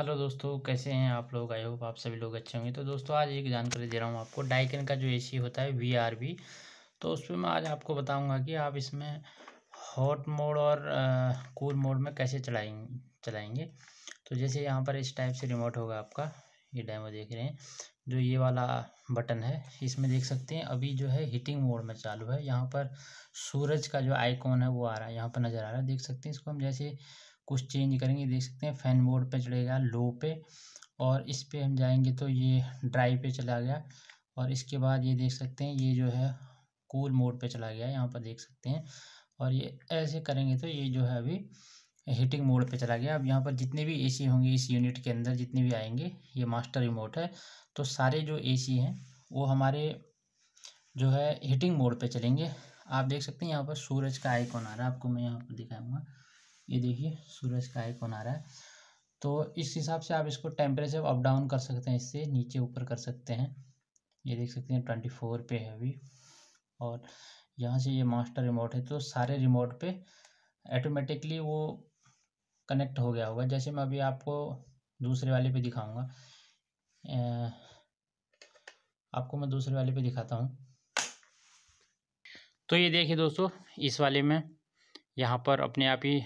hello दोस्तों कैसे हैं आप लोग आई होप आप सभी लोग अच्छे होंगे तो दोस्तों आज एक जानकारी दे रहा हूँ आपको डाइकन का जो एसी होता है वी आर तो उस पर मैं आज आपको बताऊँगा कि आप इसमें हॉट मोड और कूल मोड में कैसे चलाएंगे चलाएंगे तो जैसे यहाँ पर इस टाइप से रिमोट होगा आपका ये डेमो देख रहे हैं जो ये वाला बटन है इसमें देख सकते हैं अभी जो है हीटिंग मोड में चालू है यहाँ पर सूरज का जो आइकॉन है वो आ रहा है यहाँ पर नज़र आ रहा है देख सकते हैं इसको हम जैसे कुछ चेंज करेंगे देख सकते हैं फैन मोड पे चलेगा लो पे और इस पर हम जाएंगे तो ये ड्राई पे चला गया और इसके बाद ये देख सकते हैं ये जो है कूल मोड पे चला गया यहाँ पर देख सकते हैं और ये ऐसे करेंगे तो ये जो है अभी हीटिंग मोड पे चला गया अब यहाँ पर जितने भी एसी होंगे इस यूनिट के अंदर जितने भी आएंगे ये मास्टर रिमोट है तो सारे जो एसी हैं वो हमारे जो है हीटिंग मोड पे चलेंगे आप देख सकते हैं यहाँ पर सूरज का आइकॉन आ रहा है आपको मैं यहाँ पर दिखाऊंगा ये देखिए सूरज का आइकॉन आ रहा है तो इस हिसाब से आप इसको टेम्परेचर अप डाउन कर सकते हैं इससे नीचे ऊपर कर सकते हैं ये देख सकते हैं ट्वेंटी फोर पे है अभी और यहाँ से ये मास्टर रिमोट है तो सारे रिमोट पे ऑटोमेटिकली वो कनेक्ट हो गया होगा जैसे मैं अभी आपको दूसरे वाले पे दिखाऊंगा आपको मैं दूसरे वाले पे दिखाता हूँ तो ये देखिए दोस्तों इस वाले में यहाँ पर अपने आप ही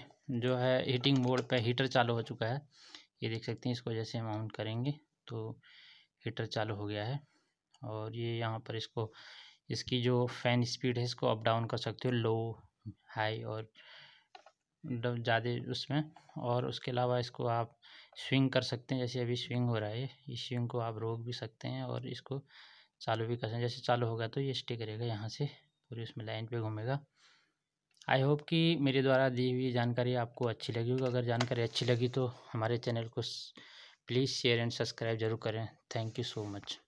जो है हीटिंग बोर्ड पे हीटर चालू हो चुका है ये देख सकते हैं इसको जैसे हम ऑन करेंगे तो हीटर चालू हो गया है और ये यहाँ पर इसको इसकी जो फ़ैन स्पीड है इसको अप डाउन कर सकते हो लो हाई और ज़्यादा उसमें और उसके अलावा इसको आप स्विंग कर सकते हैं जैसे अभी स्विंग हो रहा है इस स्विंग को आप रोक भी सकते हैं और इसको चालू भी कर सकते हैं जैसे चालू होगा तो ये स्टे करेगा यहाँ से पूरी उसमें लाइन पे घूमेगा आई होप कि मेरे द्वारा दी हुई जानकारी आपको अच्छी लगी होगी अगर जानकारी अच्छी लगी तो हमारे चैनल को प्लीज़ शेयर एंड सब्सक्राइब जरूर करें थैंक यू सो मच